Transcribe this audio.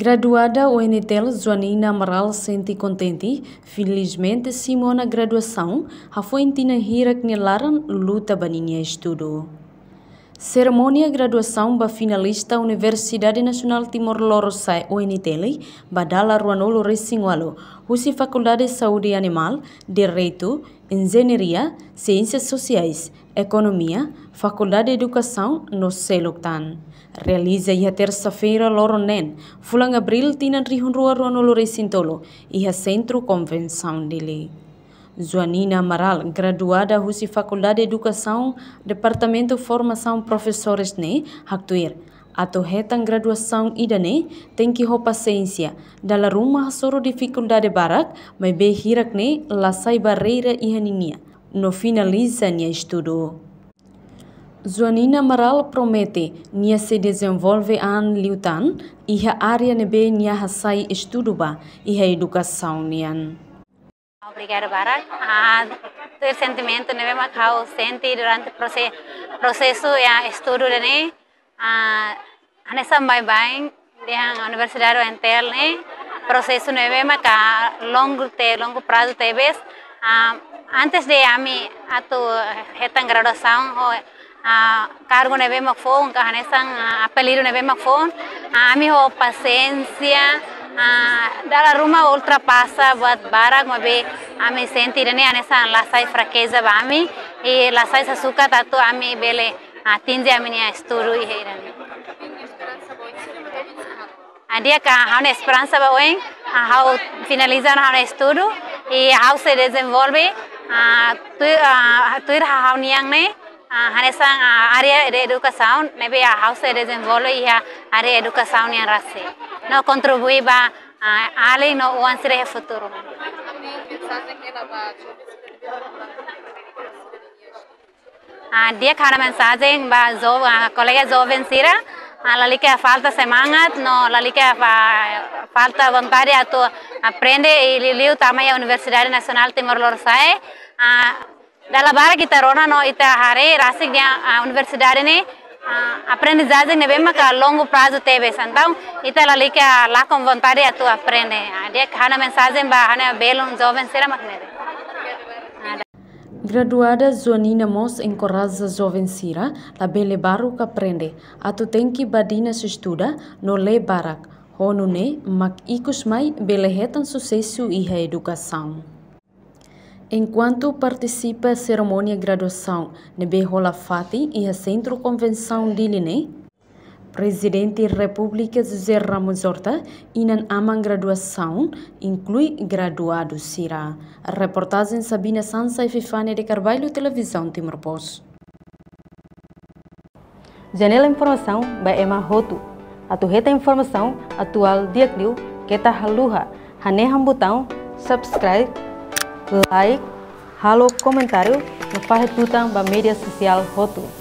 Graduada o NTEL Joanina Amaral sente contente, felizmente Simona graduação, a foi entina hira que laran luta baninha estudo. Ceremonia graduação ba finalista Universidade Nacional Timor Lorossai UNTL badala ruanolo resingualo husi Faculdade de Saúde Animal, Direito, Engenharia, Ciências Sociais, Economia, Faculdade de Educação no Seloctan. Realiza ia terça-feira Loronen, fulang abril tinan rua ruanolo resintolo ia Centro Convenção dele. Zuanina Amaral, graduada Husi Faculdade de Educação, Departamento de Formação Professores ne Haktuir. Atau hetang graduação idane tem que roupa Dala rumah soro dificuldade barak, mebe be hirak ne lasai barreira ihaninia. No finaliza nia estudo. Zuanina Meral promete nia se desenvolve an liutan, iha área be nia hasai estudo ba, iha educação nian. Obrigada, Barak. a ah, el este sentimiento no me ha ausente durante el proceso de estudio de ne. a en esa bye de la universidad oriental ne. Proceso no me ha largo te longo prazo te ves. Ah, antes de a mí a tu esta graduación o a ah, cargo no me ha phone en apelido no me ha fue. A mi o paciencia. Ah, dalla Roma ultrapassa buat barang mabe ame senti dene ane san lasai frakeza ba ami e sa sasuka tatu ami bele ah, tinje ami ne sturu i heirani Adia ah, ka haune esperanza ba oen hau finalizan hane sturu e hau se desenvolve tuir hau niang ne hane sang area de educação nebe hau se desenvolve ia e area educação niang rasi no contribuiva a ali no el futuro. Ah, dia cara mensagem ba zo colega zo vencira la que falta semangat no la que falta voluntaria tu aprende e liu tamaya Universidade Nacional Timor lorsae ah dalam bara kita rona no ita hari rasik dia universidade ini aprendizagem é bem mais a longo prazo teve, então, então ali que lá com vontade a tu aprende, de que a mensagem vai, a belo um jovem será mais Graduada Zonina Mos em Coraza Jovem Sira, la bele baru que aprende. A tu tem que badina se estuda, no le barak. Honune, mak ikus mai belehetan sucesso e a educação. Enquanto participa a cerimônia de graduação na Berrola Fati e a Centro Convenção de Liné, Presidente da República José Ramos Horta na aman graduação inclui graduado Sira. A reportagem Sabina Sansa e Fifane de Carvalho, Televisão Timor-Pós. Janela Informação by Emma Roto. A torreta informação atual dia que tá haluha. Hane Hambutão, subscribe like, halo komentar, no hutang ba media sosial hotu.